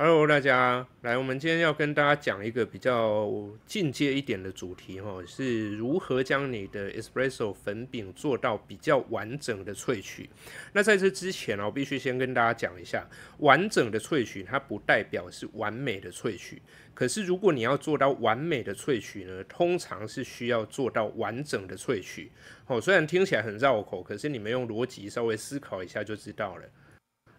Hello，大家，来，我们今天要跟大家讲一个比较进阶一点的主题哈，是如何将你的 espresso 粉饼做到比较完整的萃取。那在这之前呢，我必须先跟大家讲一下，完整的萃取它不代表是完美的萃取，可是如果你要做到完美的萃取呢，通常是需要做到完整的萃取。哦，虽然听起来很绕口，可是你们用逻辑稍微思考一下就知道了。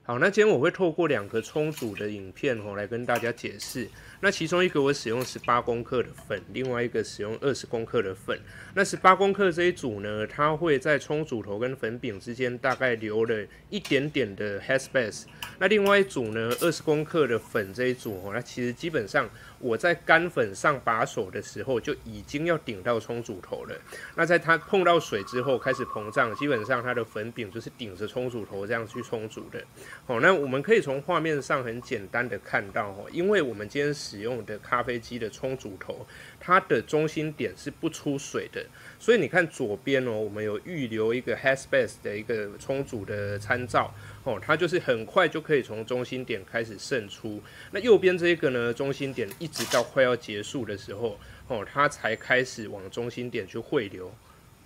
好，那今天我会透过两个冲煮的影片哦，来跟大家解释。那其中一个我使用十八公克的粉，另外一个使用二十公克的粉。那十八公克这一组呢，它会在冲煮头跟粉饼之间大概留了一点点的 head space。那另外一组呢，二十公克的粉这一组哦，那其实基本上我在干粉上把手的时候就已经要顶到冲煮头了。那在它碰到水之后开始膨胀，基本上它的粉饼就是顶着冲煮头这样去冲煮的。好，那我们可以从画面上很简单的看到哦，因为我们今天使用的咖啡机的冲煮头，它的中心点是不出水的，所以你看左边哦，我们有预留一个 headspace 的一个冲煮的参照哦，它就是很快就可以从中心点开始渗出。那右边这个呢，中心点一直到快要结束的时候哦，它才开始往中心点去汇流。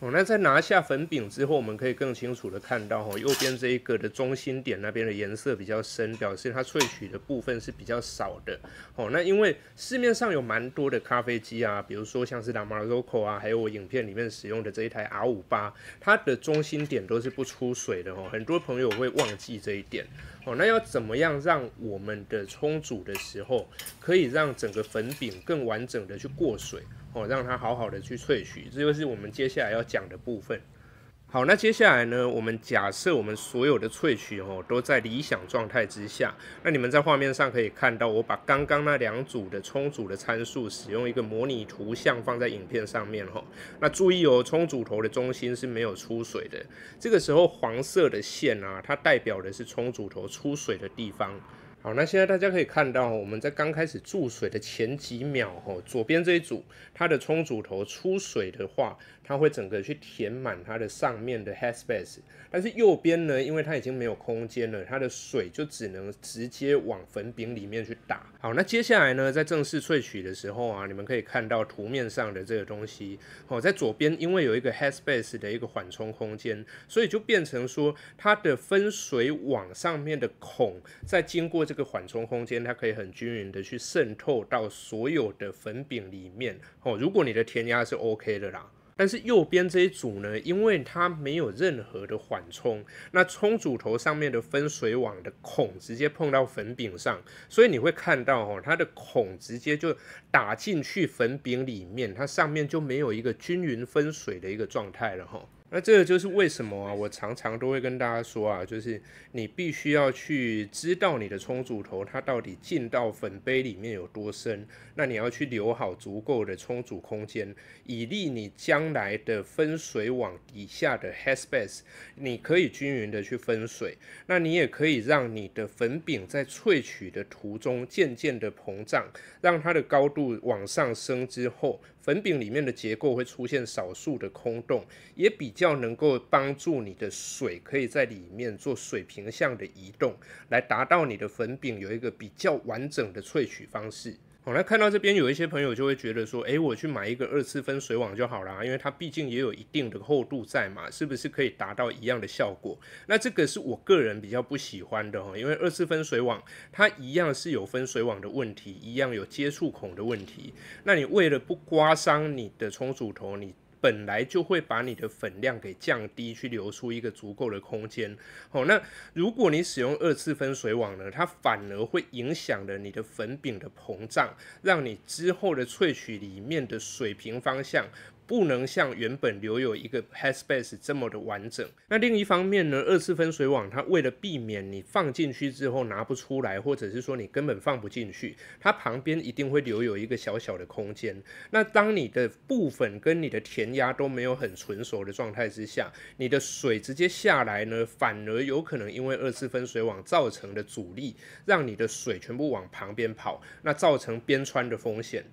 哦，那在拿下粉饼之后，我们可以更清楚的看到，哦，右边这一个的中心点那边的颜色比较深，表示它萃取的部分是比较少的。哦，那因为市面上有蛮多的咖啡机啊，比如说像是 o 玛罗 o 啊，还有我影片里面使用的这一台 R 五八，它的中心点都是不出水的哦。很多朋友会忘记这一点。哦，那要怎么样让我们的冲煮的时候可以让整个粉饼更完整的去过水？哦，让它好好的去萃取，这就是我们接下来要讲的部分。好，那接下来呢，我们假设我们所有的萃取哦都在理想状态之下，那你们在画面上可以看到，我把刚刚那两组的冲组的参数，使用一个模拟图像放在影片上面哈。那注意哦，冲组头的中心是没有出水的。这个时候黄色的线啊，它代表的是冲组头出水的地方。好，那现在大家可以看到，我们在刚开始注水的前几秒，吼，左边这一组它的冲煮头出水的话，它会整个去填满它的上面的 headspace，但是右边呢，因为它已经没有空间了，它的水就只能直接往粉饼里面去打。好，那接下来呢，在正式萃取的时候啊，你们可以看到图面上的这个东西，哦，在左边因为有一个 headspace 的一个缓冲空间，所以就变成说它的分水网上面的孔在经过这。这个缓冲空间，它可以很均匀的去渗透到所有的粉饼里面哦。如果你的填压是 OK 的啦，但是右边这一组呢，因为它没有任何的缓冲，那冲煮头上面的分水网的孔直接碰到粉饼上，所以你会看到哦，它的孔直接就打进去粉饼里面，它上面就没有一个均匀分水的一个状态了哈。那这个就是为什么啊？我常常都会跟大家说啊，就是你必须要去知道你的冲煮头它到底进到粉杯里面有多深，那你要去留好足够的冲煮空间，以利你将来的分水网底下的 headspace，你可以均匀的去分水，那你也可以让你的粉饼在萃取的途中渐渐的膨胀，让它的高度往上升之后。粉饼里面的结构会出现少数的空洞，也比较能够帮助你的水可以在里面做水平向的移动，来达到你的粉饼有一个比较完整的萃取方式。好，那看到这边有一些朋友就会觉得说，哎，我去买一个二次分水网就好了，因为它毕竟也有一定的厚度在嘛，是不是可以达到一样的效果？那这个是我个人比较不喜欢的哈，因为二次分水网它一样是有分水网的问题，一样有接触孔的问题。那你为了不刮伤你的冲煮头，你本来就会把你的粉量给降低，去留出一个足够的空间。好，那如果你使用二次分水网呢，它反而会影响了你的粉饼的膨胀，让你之后的萃取里面的水平方向。不能像原本留有一个 headspace 这么的完整。那另一方面呢，二次分水网它为了避免你放进去之后拿不出来，或者是说你根本放不进去，它旁边一定会留有一个小小的空间。那当你的部分跟你的填压都没有很纯熟的状态之下，你的水直接下来呢，反而有可能因为二次分水网造成的阻力，让你的水全部往旁边跑，那造成边穿的风险。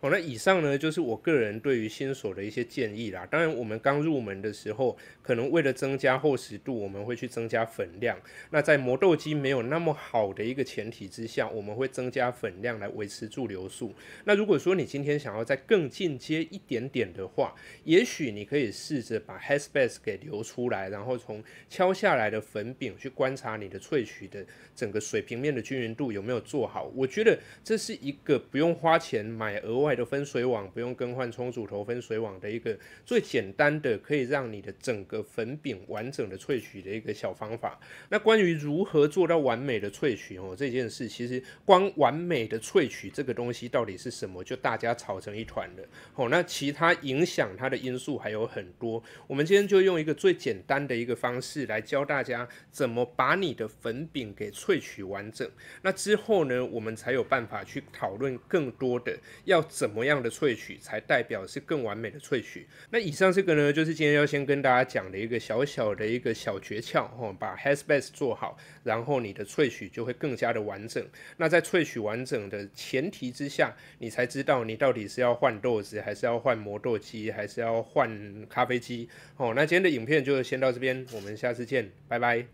好，那以上呢就是我个人对于新手的一些建议啦。当然，我们刚入门的时候，可能为了增加厚实度，我们会去增加粉量。那在磨豆机没有那么好的一个前提之下，我们会增加粉量来维持住流速。那如果说你今天想要再更进阶一点点的话，也许你可以试着把 Hess base 给留出来，然后从敲下来的粉饼去观察你的萃取的整个水平面的均匀度有没有做好。我觉得这是一个不用花钱买额外。的分水网不用更换，冲煮头分水网的一个最简单的可以让你的整个粉饼完整的萃取的一个小方法。那关于如何做到完美的萃取哦，这件事其实光完美的萃取这个东西到底是什么，就大家吵成一团了。哦，那其他影响它的因素还有很多。我们今天就用一个最简单的一个方式来教大家怎么把你的粉饼给萃取完整。那之后呢，我们才有办法去讨论更多的要。怎么样的萃取才代表是更完美的萃取？那以上这个呢，就是今天要先跟大家讲的一个小小的一个小诀窍哦，把 has b a s t 做好，然后你的萃取就会更加的完整。那在萃取完整的前提之下，你才知道你到底是要换豆子，还是要换磨豆机，还是要换咖啡机。哦，那今天的影片就先到这边，我们下次见，拜拜。